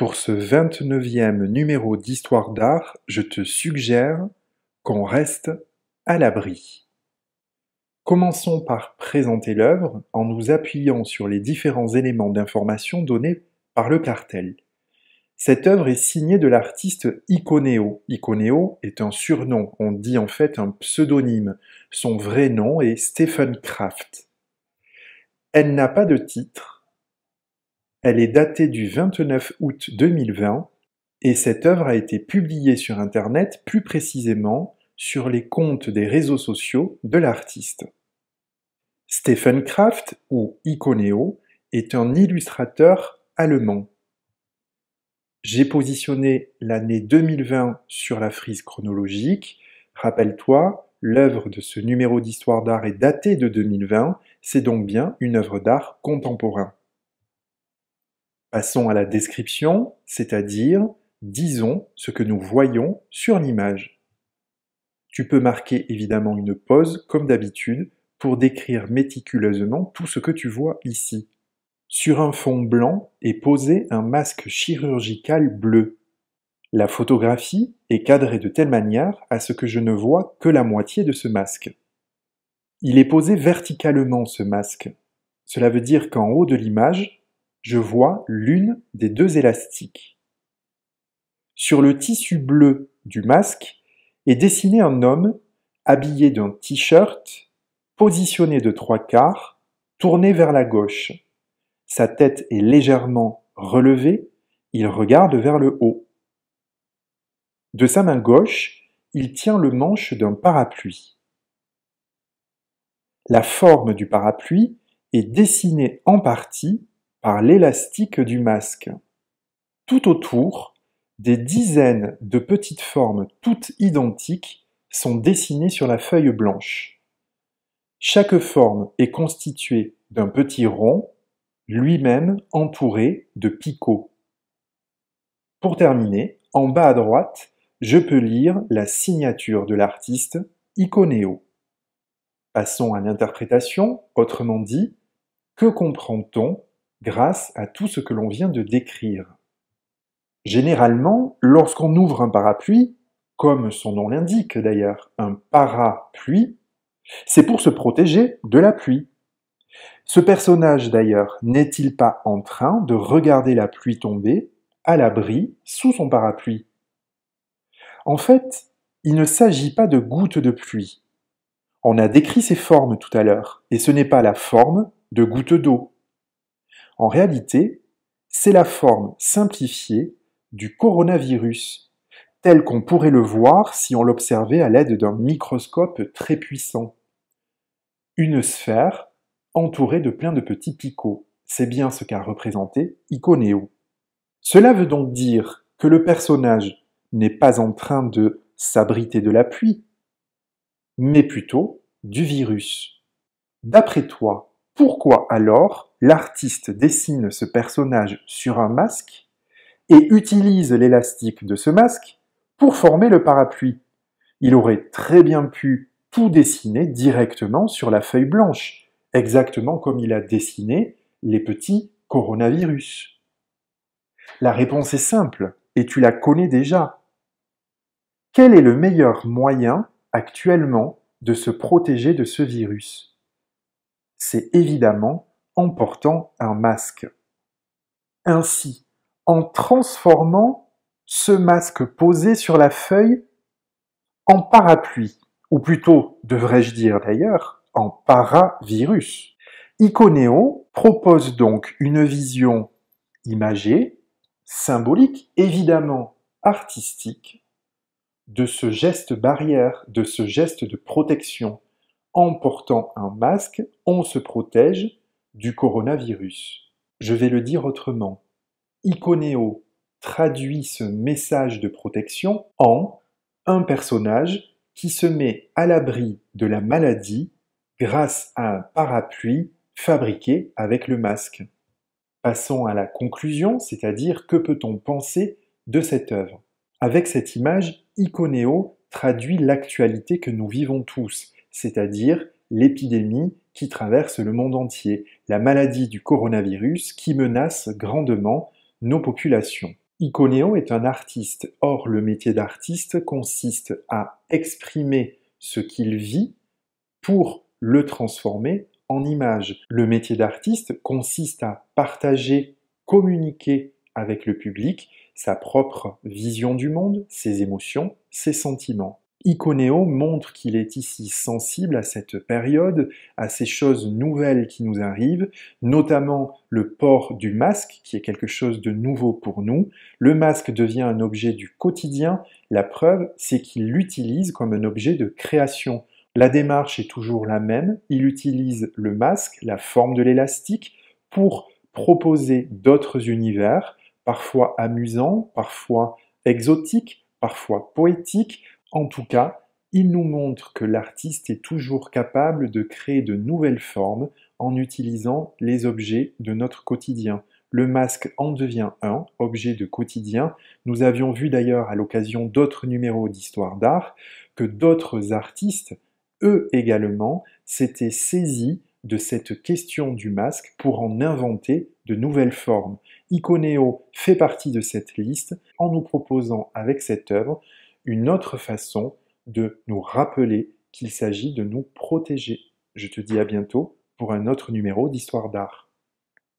Pour ce 29e numéro d'Histoire d'art, je te suggère qu'on reste à l'abri. Commençons par présenter l'œuvre en nous appuyant sur les différents éléments d'information donnés par le cartel. Cette œuvre est signée de l'artiste Iconeo. Iconeo est un surnom, on dit en fait un pseudonyme. Son vrai nom est Stephen Kraft. Elle n'a pas de titre, elle est datée du 29 août 2020 et cette œuvre a été publiée sur internet, plus précisément sur les comptes des réseaux sociaux de l'artiste. Stephen Kraft, ou Iconeo, est un illustrateur allemand. J'ai positionné l'année 2020 sur la frise chronologique. Rappelle-toi, l'œuvre de ce numéro d'histoire d'art est datée de 2020, c'est donc bien une œuvre d'art contemporain. Passons à la description, c'est-à-dire disons ce que nous voyons sur l'image. Tu peux marquer évidemment une pause, comme d'habitude, pour décrire méticuleusement tout ce que tu vois ici. Sur un fond blanc est posé un masque chirurgical bleu. La photographie est cadrée de telle manière à ce que je ne vois que la moitié de ce masque. Il est posé verticalement ce masque. Cela veut dire qu'en haut de l'image, je vois l'une des deux élastiques. Sur le tissu bleu du masque est dessiné un homme habillé d'un t-shirt, positionné de trois quarts, tourné vers la gauche. Sa tête est légèrement relevée, il regarde vers le haut. De sa main gauche, il tient le manche d'un parapluie. La forme du parapluie est dessinée en partie par l'élastique du masque. Tout autour, des dizaines de petites formes toutes identiques sont dessinées sur la feuille blanche. Chaque forme est constituée d'un petit rond, lui-même entouré de picots. Pour terminer, en bas à droite, je peux lire la signature de l'artiste Iconeo. Passons à l'interprétation, autrement dit, que comprend-on grâce à tout ce que l'on vient de décrire. Généralement, lorsqu'on ouvre un parapluie, comme son nom l'indique d'ailleurs, un parapluie, c'est pour se protéger de la pluie. Ce personnage d'ailleurs n'est-il pas en train de regarder la pluie tomber à l'abri sous son parapluie En fait, il ne s'agit pas de gouttes de pluie. On a décrit ses formes tout à l'heure, et ce n'est pas la forme de gouttes d'eau en réalité, c'est la forme simplifiée du coronavirus, tel qu'on pourrait le voir si on l'observait à l'aide d'un microscope très puissant. Une sphère entourée de plein de petits picots. C'est bien ce qu'a représenté Iconeo. Cela veut donc dire que le personnage n'est pas en train de s'abriter de la pluie, mais plutôt du virus. D'après toi, pourquoi alors l'artiste dessine ce personnage sur un masque et utilise l'élastique de ce masque pour former le parapluie. Il aurait très bien pu tout dessiner directement sur la feuille blanche, exactement comme il a dessiné les petits coronavirus. La réponse est simple, et tu la connais déjà. Quel est le meilleur moyen actuellement de se protéger de ce virus C'est évidemment en portant un masque. Ainsi, en transformant ce masque posé sur la feuille en parapluie, ou plutôt, devrais-je dire d'ailleurs, en paravirus. Iconeo propose donc une vision imagée, symbolique, évidemment artistique, de ce geste barrière, de ce geste de protection. En portant un masque, on se protège du coronavirus. Je vais le dire autrement. Iconeo traduit ce message de protection en un personnage qui se met à l'abri de la maladie grâce à un parapluie fabriqué avec le masque. Passons à la conclusion, c'est-à-dire que peut-on penser de cette œuvre Avec cette image, Iconeo traduit l'actualité que nous vivons tous, c'est-à-dire l'épidémie qui traverse le monde entier, la maladie du coronavirus qui menace grandement nos populations. Iconéon est un artiste, or le métier d'artiste consiste à exprimer ce qu'il vit pour le transformer en image. Le métier d'artiste consiste à partager, communiquer avec le public sa propre vision du monde, ses émotions, ses sentiments. Iconéo montre qu'il est ici sensible à cette période, à ces choses nouvelles qui nous arrivent, notamment le port du masque, qui est quelque chose de nouveau pour nous. Le masque devient un objet du quotidien, la preuve, c'est qu'il l'utilise comme un objet de création. La démarche est toujours la même, il utilise le masque, la forme de l'élastique, pour proposer d'autres univers, parfois amusants, parfois exotiques, parfois poétiques, en tout cas, il nous montre que l'artiste est toujours capable de créer de nouvelles formes en utilisant les objets de notre quotidien. Le masque en devient un, objet de quotidien. Nous avions vu d'ailleurs à l'occasion d'autres numéros d'histoire d'art que d'autres artistes, eux également, s'étaient saisis de cette question du masque pour en inventer de nouvelles formes. Iconeo fait partie de cette liste en nous proposant avec cette œuvre une autre façon de nous rappeler qu'il s'agit de nous protéger. Je te dis à bientôt pour un autre numéro d'Histoire d'art.